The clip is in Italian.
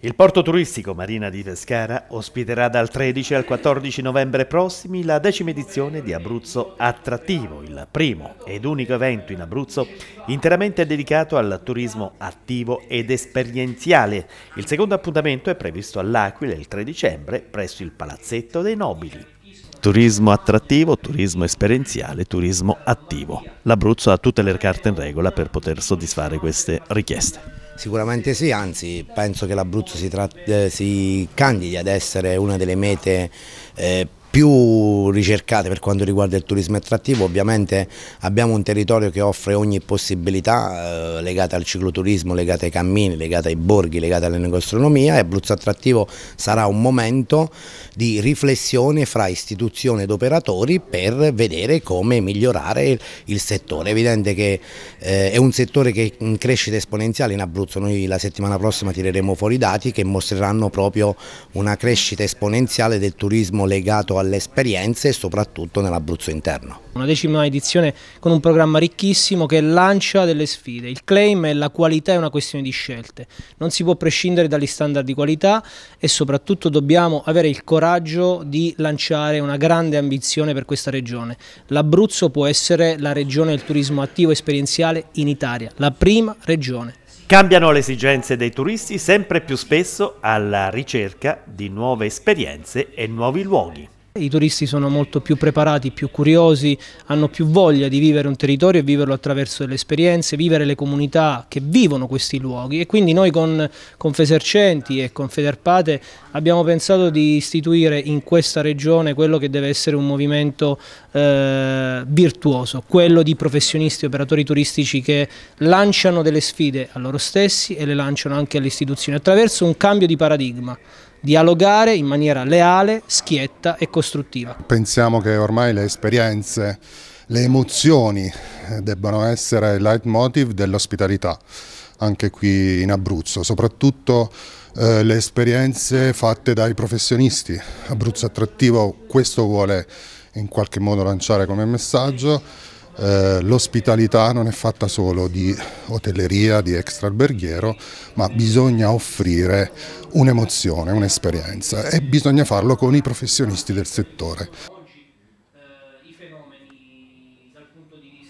Il porto turistico Marina di Pescara ospiterà dal 13 al 14 novembre prossimi la decima edizione di Abruzzo Attrattivo, il primo ed unico evento in Abruzzo interamente dedicato al turismo attivo ed esperienziale. Il secondo appuntamento è previsto all'Aquila il 3 dicembre presso il Palazzetto dei Nobili. Turismo attrattivo, turismo esperienziale, turismo attivo. L'Abruzzo ha tutte le carte in regola per poter soddisfare queste richieste. Sicuramente sì, anzi penso che l'Abruzzo si, eh, si, candidi ad essere una delle mete eh, più ricercate per quanto riguarda il turismo attrattivo, ovviamente abbiamo un territorio che offre ogni possibilità eh, legata al cicloturismo, legata ai cammini, legata ai borghi, legata alla e Abruzzo Attrattivo sarà un momento di riflessione fra istituzioni ed operatori per vedere come migliorare il settore, è evidente che eh, è un settore che in crescita esponenziale in Abruzzo, noi la settimana prossima tireremo fuori dati che mostreranno proprio una crescita esponenziale del turismo legato alla alle esperienze e soprattutto nell'Abruzzo interno. Una decima edizione con un programma ricchissimo che lancia delle sfide. Il claim è la qualità è una questione di scelte. Non si può prescindere dagli standard di qualità e soprattutto dobbiamo avere il coraggio di lanciare una grande ambizione per questa regione. L'Abruzzo può essere la regione del turismo attivo esperienziale in Italia, la prima regione. Cambiano le esigenze dei turisti sempre più spesso alla ricerca di nuove esperienze e nuovi luoghi. I turisti sono molto più preparati, più curiosi, hanno più voglia di vivere un territorio e viverlo attraverso delle esperienze, vivere le comunità che vivono questi luoghi e quindi noi con, Confesercenti e Confederpate abbiamo pensato di istituire in questa regione quello che deve essere un movimento eh, virtuoso, quello di professionisti e operatori turistici che lanciano delle sfide a loro stessi e le lanciano anche alle istituzioni attraverso un cambio di paradigma dialogare in maniera leale, schietta e costruttiva. Pensiamo che ormai le esperienze, le emozioni eh, debbano essere il leitmotiv dell'ospitalità anche qui in Abruzzo, soprattutto eh, le esperienze fatte dai professionisti. Abruzzo Attrattivo questo vuole in qualche modo lanciare come messaggio eh, l'ospitalità non è fatta solo di hotelleria, di extra alberghiero, ma bisogna offrire un'emozione, un'esperienza e bisogna farlo con i professionisti del settore.